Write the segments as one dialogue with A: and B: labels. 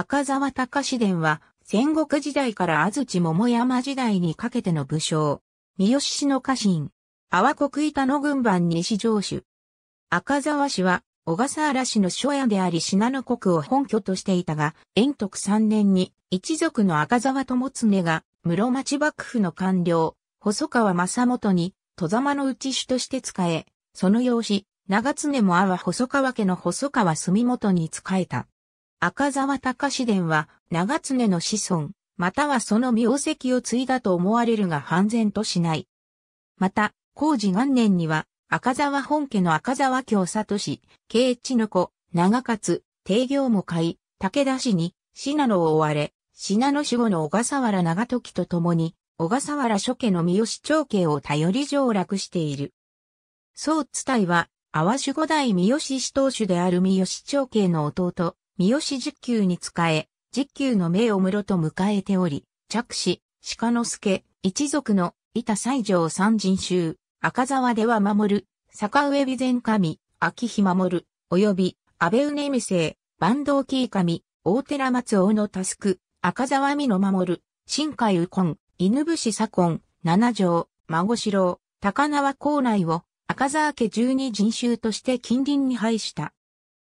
A: 赤沢隆伝は、戦国時代から安土桃山時代にかけての武将、三好氏の家臣、阿波国板野軍番西城主。赤沢氏は、小笠原氏の初夜であり信濃国を本拠としていたが、延徳3年に、一族の赤沢友常が、室町幕府の官僚、細川正元に、戸様の内主として仕え、その養子、長常も阿波細川家の細川住元に仕えた。赤沢隆伝は長常の子孫、またはその名跡を継いだと思われるが半然としない。また、工事元年には、赤沢本家の赤沢京里氏、慶一の子、長勝、定行も買い、武田氏に、信濃を追われ、信濃守護の小笠原長時と共に、小笠原諸家の三好長家を頼り上落している。宋伝いは、淡守護代三好氏当主である三好長慶の弟、三好十級に仕え、十級の名を室と迎えており、着子鹿之助、一族の、板西城三人衆、赤沢では守る、坂上備前神、秋日守る、及び、安倍梅未生、坂東紀神、大寺松尾のタスク、赤沢美の守る、新海右近、犬伏左近、七条、孫四郎、高輪校内を、赤沢家十二人衆として近隣に配した。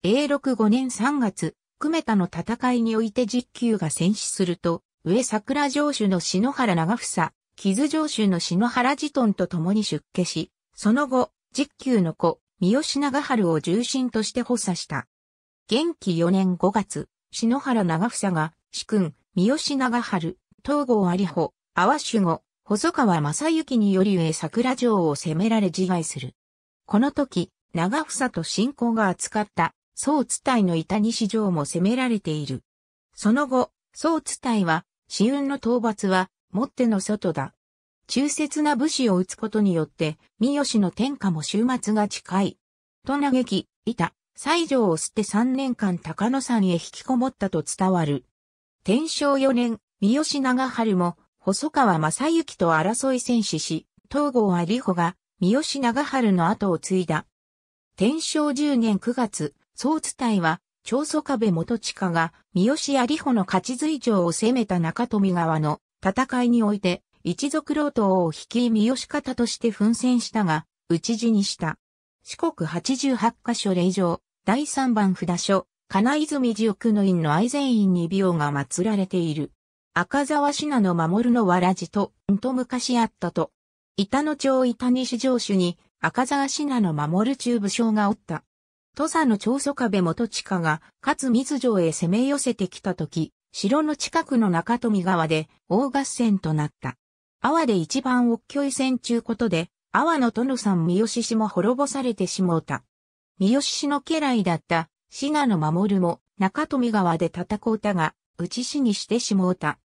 A: 永禄5年3月、久米田の戦いにおいて実級が戦死すると、上桜城主の篠原長房、木津城主の篠原自頓と共に出家し、その後、実級の子、三好長春を重臣として補佐した。元気4年5月、篠原長房が、主君、三好長春、東郷有穂、阿波守護、細川正幸により上桜城を攻められ自害する。この時、長房と信仰が扱った宋津隊の板西城も攻められている。その後、宋津隊は、死運の討伐は、もっての外だ。忠節な武士を撃つことによって、三好の天下も終末が近い。と嘆き、板、西城を捨て三年間高野山へ引きこもったと伝わる。天正四年、三好長春も、細川正幸と争い戦死し、東郷有穂が、三好長春の後を継いだ。天正十年九月、総伝いは、長祖壁元下が、三好有穂の勝ち随城を攻めた中富川の戦いにおいて、一族老党を率い三好方として奮戦したが、討ち死にした。四国八十八箇所霊場、第三番札所、金泉寺奥の院の愛禅院に美容が祀られている。赤沢信の守のわらじと、んと昔あったと。板野町板西城主に、赤沢信の守中武将がおった。土佐の長祖壁元地下が勝水城へ攻め寄せてきた時、城の近くの中富川で大合戦となった。阿波で一番おっきょい戦中ことで、阿波の殿さん三好氏も滅ぼされてしもうた。三好氏の家来だった信濃守も中富川で戦うたが、打ち死にしてしもうた。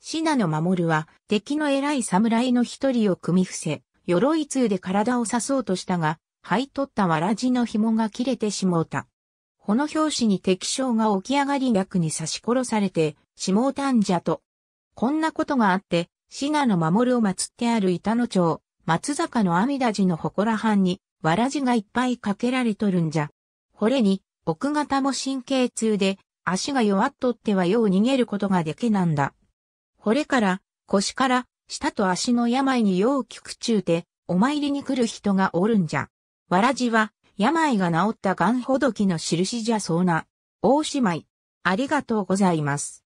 A: 信濃守は敵の偉い侍の一人を組み伏せ、鎧通で体を刺そうとしたが、はい取ったわらじの紐が切れてしもうた。この表紙に敵将が起き上がり役に刺し殺されて、しもうたんじゃと。こんなことがあって、信の守るを祀ってある板野町、松坂の阿弥陀寺の祠藩に、わらじがいっぱいかけられとるんじゃ。これに、奥方も神経痛で、足が弱っとってはよう逃げることがでけなんだ。これから、腰から、舌と足の病によう効くちゅうて、お参りに来る人がおるんじゃ。わらじは、病が治ったがんほどきの印じゃそうな、大姉妹。ありがとうございます。